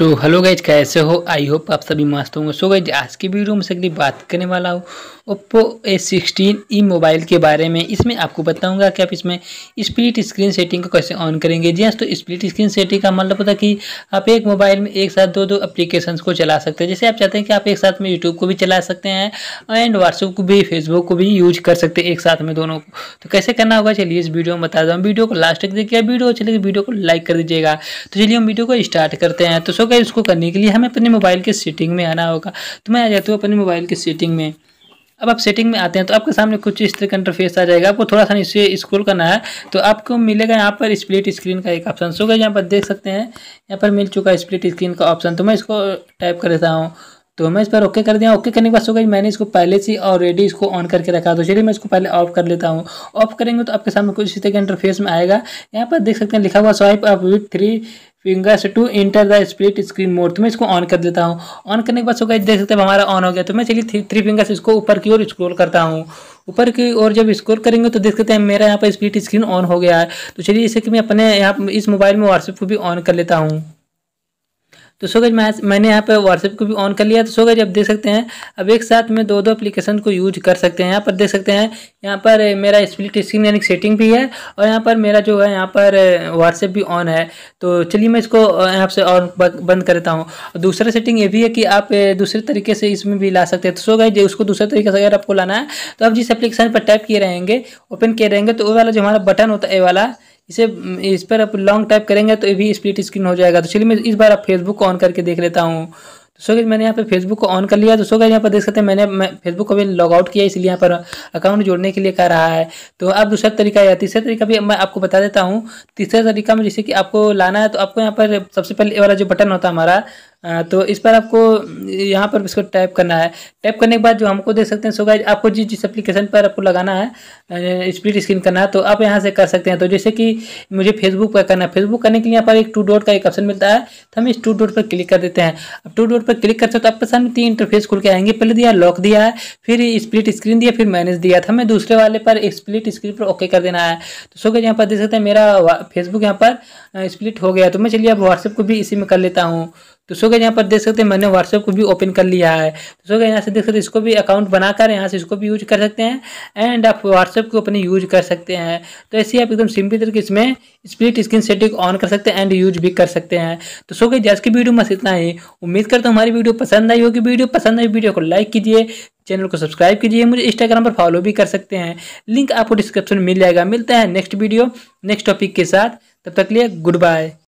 so hello guys कैसे हो I hope आप सभी मस्त होंगे सो गाइज आज की वीडियो में सकली बात करने वाला हूँ Oppo A sixteen E mobile के बारे में इसमें आपको बताऊंगा कि आप इसमें स्प्लिट स्क्रीन सेटिंग को कैसे ऑन करेंगे जी हाँ तो स्प्लिट स्क्रीन सेटिंग का मतलब होता है कि आप एक मोबाइल में एक साथ दो दो अप्लीकेशन को चला सकते हैं जैसे आप चाहते हैं कि आप एक साथ में यूट्यूब को भी चला सकते हैं एंड व्हाट्सअप को भी फेसबुक को भी यूज कर सकते हैं एक साथ में दोनों को तो कैसे करना होगा चलिए इस वीडियो में बता दूँ वीडियो को लास्ट तक देखिए वीडियो अच्छी लगे वीडियो को लाइक कर दीजिएगा तो चलिए हम वीडियो को स्टार्ट करते हैं तो सो होगा इसको करने के लिए हमें अपने मोबाइल के सेटिंग में आना होगा तो मैं आ जाता हूँ अपने मोबाइल के सेटिंग में अब आप सेटिंग में आते हैं तो आपके सामने कुछ इस तरह का इंटरफेस आ जाएगा आपको थोड़ा सा नीचे स्क्रॉल करना है तो आपको मिलेगा यहाँ पर स्प्लिट स्क्रीन का एक ऑप्शन होगा यहाँ पर देख सकते हैं यहाँ पर मिल चुका है स्प्लिट स्क्रीन का ऑप्शन तो मैं इसको टाइप कर देता हूँ तो मैं इस पर ओके कर दिया ओके करने के बाद गई मैंने इसको पहले से ऑलरेडी इसको ऑन करके रखा तो चलिए मैं इसको पहले ऑफ कर लेता हूँ ऑफ करेंगे तो आपके सामने कुछ इस तरह के इंटरफेस में आएगा यहाँ पर देख सकते हैं लिखा हुआ swipe up with three fingers to enter the split screen mode तो मैं इसको ऑन कर देता हूँ ऑन करने के बाद सो देख सकते हैं हमारा ऑन हो गया तो मैं चलिए थ्री थ्री फिंगर्स इसको ऊपर की ओर स्क्रॉल करता हूँ ऊपर की ओर जब स्क्रॉल करेंगे तो देख सकते हैं मेरा यहाँ पर स्प्लिट स्क्रीन ऑन हो गया है तो चलिए इसे कि मैं अपने यहाँ इस मोबाइल में व्हाट्सएप को भी ऑन कर लेता हूँ तो सो गज मैं मैंने यहाँ पर व्हाट्सएप को भी ऑन कर लिया तो सो गज आप देख सकते हैं अब एक साथ में दो दो एप्लीकेशन को यूज कर सकते हैं यहाँ पर देख सकते हैं यहाँ पर मेरा स्प्लिट स्क्रीन यानी सेटिंग भी है और यहाँ पर मेरा जो है यहाँ पर व्हाट्सएप भी ऑन है तो चलिए मैं इसको यहाँ से और बंद कर देता हूँ दूसरा सेटिंग ये भी है कि आप दूसरे तरीके से इसमें भी ला सकते हैं तो सो गज उसको दूसरे तरीके से अगर आपको लाना है तो आप जिस एप्लीकेशन पर टाइप किए रहेंगे ओपन किए रहेंगे तो वो वाला जो हमारा बटन होता है वाला इसे इस पर आप लॉन्ग टाइप करेंगे तो ये भी स्प्लिट स्क्रीन हो जाएगा तो चलिए मैं इस बार आप फेसबुक को ऑन करके देख लेता हूँ तो सो मैंने यहाँ पे फेसबुक को ऑन कर लिया तो सो यहाँ पर देख सकते हैं मैंने मैं फेसबुक को भी लॉग आउट किया इसलिए यहाँ पर अकाउंट जोड़ने के लिए कह रहा है तो आप दूसरा तरीका या तीसरा तरीका भी मैं आपको बता देता हूँ तीसरा तरीका में जैसे कि आपको लाना है तो आपको यहाँ पर सबसे पहले वाला जो बटन होता है हमारा तो इस पर आपको यहाँ पर इसको टाइप करना है टाइप करने के बाद जो हमको देख सकते हैं सो गाइज आपको जिस जिस एप्लीकेशन पर आपको लगाना है स्प्लिट स्क्रीन करना है तो आप यहाँ से कर सकते हैं तो जैसे कि मुझे फेसबुक पर करना है फेसबुक करने के लिए यहाँ पर एक टू डॉट का एक ऑप्शन मिलता है तो हम इस टू डॉट पर क्लिक कर देते हैं अब टू डॉट पर क्लिक करते हो तो आपके सामने तीन इंटरफेस खुल के आएंगे पहले दिया लॉक दिया है फिर स्प्लिट स्क्रीन दिया फिर मैनेज दिया था तो हमें दूसरे वाले पर स्प्लिट स्क्रीन पर ओके कर देना है तो सो गाइज यहाँ पर देख सकते हैं मेरा फेसबुक यहाँ पर स्प्लिट हो गया तो मैं चलिए अब व्हाट्सएप को भी इसी में कर लेता हूँ तो सो गया यहाँ पर देख सकते हैं मैंने व्हाट्सएप को भी ओपन कर लिया है तो सो गए यहाँ से देख सकते हैं इसको भी अकाउंट बनाकर यहाँ से इसको भी यूज कर सकते हैं एंड आप व्हाट्सएप को अपने यूज कर सकते हैं तो ऐसे ही आप एकदम सिंपल तरीके इसमें स्प्लिट स्क्रीन सेटिंग ऑन कर सकते हैं एंड यूज भी कर सकते हैं तो सो गई जैसे की वीडियो बस इतना ही उम्मीद करता हूँ हमारी वीडियो पसंद आई होगी वीडियो पसंद आई वीडियो को लाइक कीजिए चैनल को सब्सक्राइब कीजिए मुझे इंस्टाग्राम पर फॉलो भी कर सकते हैं लिंक आपको डिस्क्रिप्शन में मिल जाएगा मिलता है नेक्स्ट वीडियो नेक्स्ट टॉपिक के साथ तब तक लिए गुड बाय